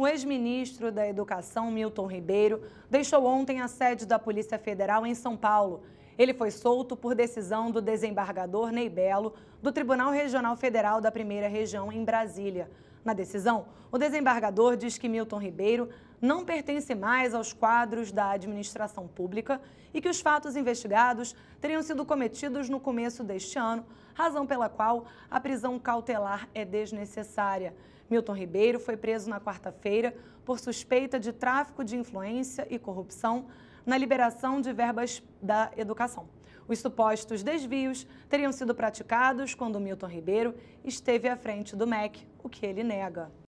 O ex-ministro da Educação, Milton Ribeiro, deixou ontem a sede da Polícia Federal em São Paulo ele foi solto por decisão do desembargador Ney Belo, do Tribunal Regional Federal da Primeira Região em Brasília. Na decisão, o desembargador diz que Milton Ribeiro não pertence mais aos quadros da administração pública e que os fatos investigados teriam sido cometidos no começo deste ano, razão pela qual a prisão cautelar é desnecessária. Milton Ribeiro foi preso na quarta-feira por suspeita de tráfico de influência e corrupção na liberação de verbas da educação. Os supostos desvios teriam sido praticados quando Milton Ribeiro esteve à frente do MEC, o que ele nega.